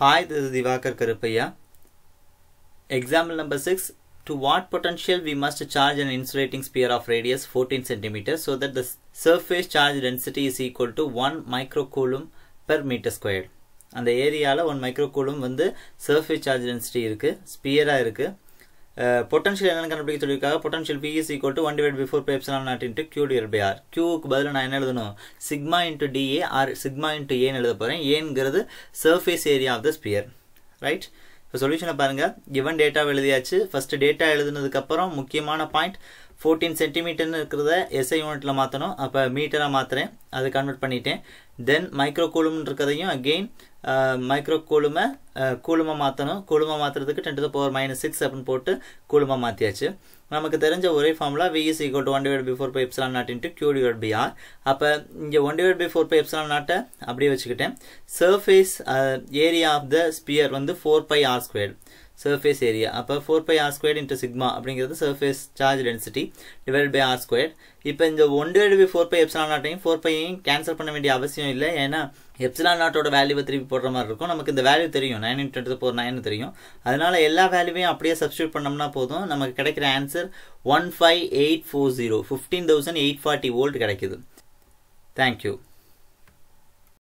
Hi, this is Divakar Karupaya. Example number 6. To what potential we must charge an insulating sphere of radius 14 cm so that the surface charge density is equal to 1 microcoulomb per meter squared. அந்த ஏரியாவில் one micro coulomb வந்து surface charge density இருக்குது ஸ்பியராக இருக்குது potential uh, என்னென்னு கண்டுபிடிக்க சொல்லியிருக்காங்க potential V is to one divide by four pi naught into Q divide by r கியூவுக்கு பதில் நான் என்ன எழுதணும் sigma into d A r sigma into ஏன் எழுத போகிறேன் ஏங்கிறது surface area of the sphere right இப்போ சொல்யூஷனை பாருங்கள் கிவன் டேட்டா எழுதியாச்சு ஃபஸ்ட்டு டேட்டா எழுதுனதுக்கப்புறம் முக்கியமான பாயிண்ட் ஃபோர்டீன் சென்டிமீட்டர்னு இருக்கிறத எஸ்ஐ யூனிட்டில் மாற்றணும் அப்போ மீட்டராக மாற்றுறேன் அதை கன்வெர்ட் பண்ணிட்டேன் தென் மைக்ரோ கூலும்னு இருக்கிறதையும் அகெயின் மைக்ரோ கூலுமை கூலுமாக மாற்றணும் கூலுமாக மாற்றுறதுக்கு ten to power minus six அப்படின்னு போட்டு கூலுமாக மாற்றியாச்சு நமக்கு தெரிஞ்ச ஒரே formula V is to one divide by four pi epsilon naught into Q divide by r அப்போ இங்கே one divide by four pi epsilon நாட்டை அப்படியே வச்சுக்கிட்டேன் surface area of the sphere வந்து four pi r square surface area அப்போ four pi r squared into sigma அப்படிங்கிறது surface charge density divided by r squared. இப்போ இந்த one divide by four pi epsilon நாட்டையும் ஃபோர் பையையும் கேன்சல் பண்ண வேண்டிய அவசியம் இல்லை ஏன்னா epsilon நாட்டோட வேல்யூவை திருப்பி போடுற மாதிரி இருக்கும் நமக்கு இந்த வேல்யூ தெரியும் நைன் இன்ட்டு டென்த்து போர் 9 தெரியும் அதனால் எல்லா வேல்யூவையும் அப்படியே சப்ஸ்டியூட் பண்ணோம்னா போதும் நமக்கு கிடைக்கிற answer one five eight four zero fifteen thousand eight forty கிடைக்குது